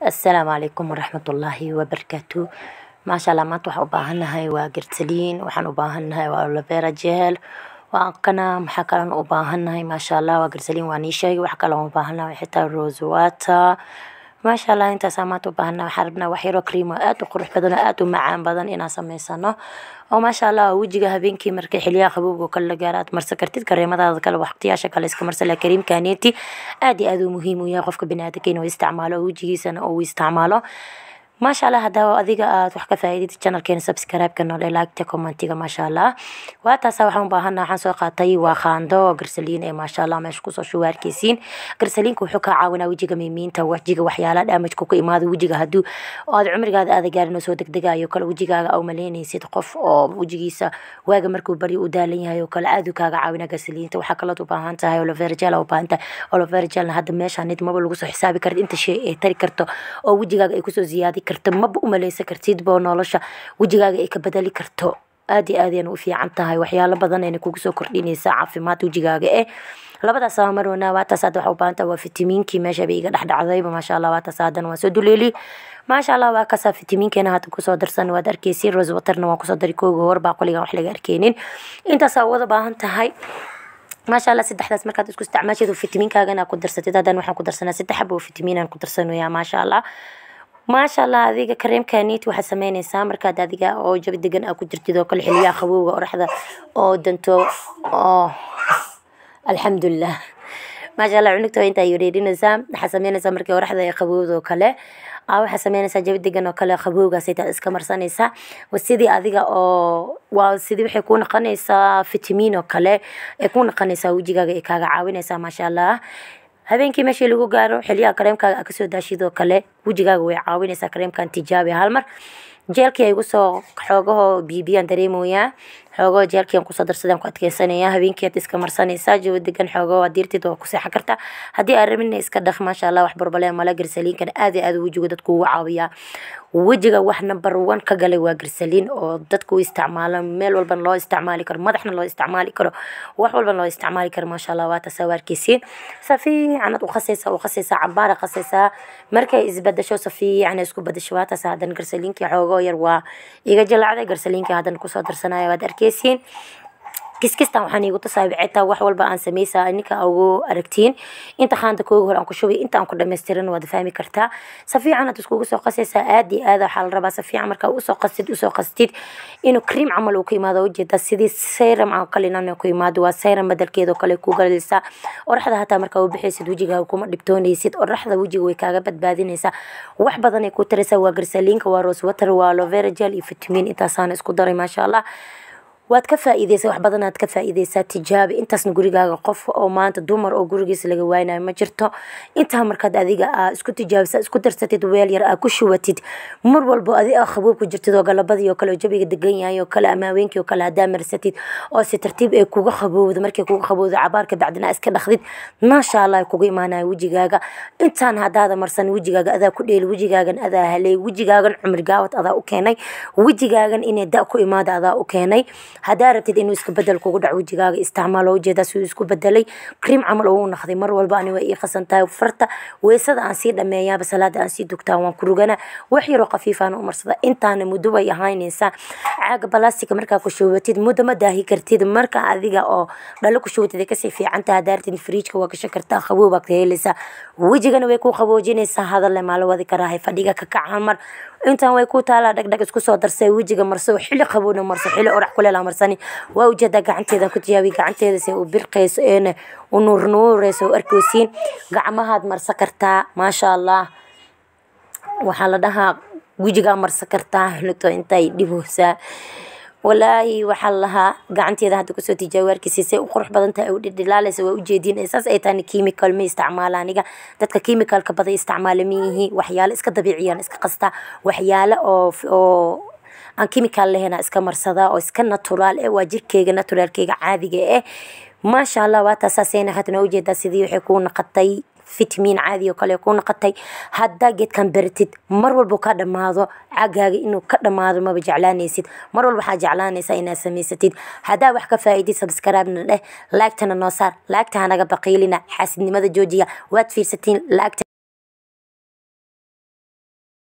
assalaamu calaykum waraxmatullaahi wabarakaatu maasha allah maanta waxaan u baahanahay waa gartaliin waxaan u baahanahay waa olivera jehel waakana maxaa kalen u baahanahay maasha allah waa gartaliin waa nii sheegay waxa kale u baahanahay xitaa rosewata maasha allah intaas maanta u baahanaa waxaan rabnaa waxyaro kriimo aada u qurux badan oo aada u macaan badan inaan sameysano oo maasha allah wejiga habeenkii marka xiliyaha qabowga kale la gaaro aad marsan kartid kareemadaada kale waqtiyaasha kale iska marsala kariimka haneeti aada iyo aada u muhiim u yahay qofka bani aadamkeena u isticmaalo oo wejigiisana uu isticmaalo maasha allah hadaba adiga aad wax ka faaidid janalkeena subscribe-ka nool ee laagta commentiga maasha waa taasa waxaan ubaahanaa waxaan soo qaatay waa khaando garsaliin ee maasha meesha kusoo shuwaarkiisiin garsaliinka wuxuu ka caawinaa wejiga mimiinta wejiga waxyaalaha dhaamajka ka imaada wejiga hadduu aad cumrigaada aada gaarin oo soo degdegayo kale wejigaaga au maleynaysid qof oo wejigiisa waaga markuu bari u daalan yahay oo kale aaduu kaaga caawinaa garsaliinta waxaa kalood ubaahan tahay olovergel ubaahantahay olovergelna hadda meeshaanid maba lagu soo xisaabi karad inta shay ay tari karto oo wejigaaga ay kusoo ziyaadi karta maba umaleysan kartidbo nolosha wejigaaga ay ka badali karto aad iyo aad ayana u fiican tahay waxyaalo badan ayna kugu soo kordhinaysaa caafimaad wejigaaga eh labadaas aa mar wanaa waataas hadda waxa u baahan taha waa fitamiinkii meesha bay iga dhexdhacdayba maasha allah waataas haddana waan soo duleeli maasha allah waa kasaa fitamiinkeena hadda kusoo darsan waad arkeysi rose waterna waan kusoo dari kooga hor baa qoligan wax laga arkeynin intaasaa wada baahan tahay maasha allah saddexdaas markaad isku isticmaashid fitamiinkaagana ku darsatid haddan waxaan ku darsanaa saddex xabo fitamiinaan ku darsanaya maasha allah maasha allah adiga kareemkanit waxaa sameyneysaa markaad adiga oo jabi degan a ku jirtid oo kale xiliyaha qabowga oraxda oo danto oo alxamdulilah maasha cunugta waa intaa yareerineysaa waxaa sameyneysaa markii oraxda ee qabowda kale waxaa sameyneysaa jabi degan oo kale qabowgaas iska marsaneysaa wa sidii adiga oo waa sidii waxay ku noqoneysaa fitamiin oo kale ee ku noqoneysaa wejigaaga ee kaaga caawineysaa maasha allah habeenkii meeshii lagu gaaro xilyaha kareemkaaga kasoo daashidoo kale wejigaaga way caawinaysaa kareemkan tijaabi halmar jeelkii ay igu soo xoogahoo biibiyaan dareemoyaa xoogo jaalkiian kusoo darsadan ku adkeysanaya habeenkii iska marsanaysaa jawo degan xoogo waa diirtid waa ku seexan kartaa haddii aan rabinna iska dhaq maasha allah wax barbale mala garsaliinkana aad iyo aad wejiga dadku ugu caawiyaa wejiga wax number one ka galay waa garsaliin oo dadku u meel walban loo isticmaali karo madaxna loo isticmaali karo wax walban loo isticmaali karo maasha allah waa taasa waarkeysiin safiicanad uqasaysaa uqasaysaa cambaara qasaysaa markay isbadasho safiicana isku badasho waa taasa garsaliinkii xoogoo yar waa iga jalaacday garsaliinkii haddana kusoo darsanaya waad arkey arkaysiin kiskistan waxaan iigu tusaa citaa wax walba aan sameysaa ninka ugu aragtiin inta haanta kooga hore aan ku shubay inta aan ku dhamaystirin waad fahmi kartaa si fiican aad iskugu soo aada iyo aada waxaa la rabaa si fiican markaa usoo qastid usoo qastid inuu cream camal uu ku imaado ujeedaa sidii sayram aan kale inan ku imaado waa sayram badalkeeda kale ku galaysaa oraxda hataa markaa u bixaysid wejigaaga kuma dhibtoonaysid oraxda wejiga way kaaga badbaadinaysaa wax badan ay ku taraysaa waa garsaliinka waa rooswater waa lovera gel iyo fitamiin intaasaan isku daray maasha allah waad ka faaideysa wax badanaad ka faaideysaa tijaabi intaasna gurigaaga qof oo maanta dumar oo gurigiisa laga waynayo ma jirto intaa markaad adiga aa isku tijaabisa isku darsatid weel yar aa ku shubatid mar walbo adi khabuub ku jirtid oo galabadii oo kale oo jabiga degan yahay oo kale ama haweenkii oo kale hadaa marsatid oo si tartiib ee ah kuga khabowda markay kuga khabowda cabaarka bacdina iska dhakdid maasha allah kuga imaanaya wejigaaga intaan hadaada marsan wejigaaga adaa ku dheeli wejigaagan adaa haley wejigaagan cumri gaawad adaa u keenay wejigaagan inay da ku imaada adaa u keenay hadaa rabtid inuu iska bedel kugu dhac wejigaaga isticmaal waa ujeedaa isku bedelay cream camal uu noqday mar walba ani waa ii qasan tahay farta weysada aan sii dhameeyaaba salaada aan sii dugtaa waan ku ruganaa wax yaroo khafiifaan umarsada intaana muddo way ahaynaysaa caaga balaastika markaa ku shubatid muddo ma daahi kartid marka adiga oo dhalo ku shubatid kasii fiicantaha hadaa rabtid fariijka waa gashan kartaa qabow baad ka helaysaa wejigana way ku qaboojinaysaa hadalle maala wadi karaahay fadhiga ka kaca mar intan way ku taalaa dhagdhag isku soo darsa wejiga marso xili qabowna marso xili orax kuleel marsan waa ujeedaa gacanteedan ku tijaabiya gacanteedas u birqayso een u nuurnuureyso u arkeysiin gacmahaad marsa kartaa maasha allah waxaa la dhahaa gujigaa marsan kartaa xunito intay dhiboosaa walaahi waxaa lahaa gacanteeda hadda kusoo tijaabi arkeysa say u qurux badan tahay u dhidhilaaleysa waa ujeediin saas ay tahay chemical ma isticmaala aniga dadka chemicalka badan isticmaala ma waxyaalo iska dabiiciyaan iska qastaa waxyaalo oo oo aan kimikaal lahayn iska marsada oo iska naturaal eh waa jirkeyga naturaalkeyga caadiga eh maasha allah waa taasaaseena hadna ujeedaa sidii waxay kuu naqatay fitamiin caadi oo kale kuu naqatay haddaa geedkan baratid mar walbuu ka dhammaado cagaaga inuu ka dhammaado maba jeclaanaysid mar walba waxaa jeclaanaysaa inaad samaysatid haddaa wax ka faa'iidid sabskaraabna dheh laagtana noo saar laagta hanaga baqiilina xaasidnimada joojiya waad fiirsatiin laagta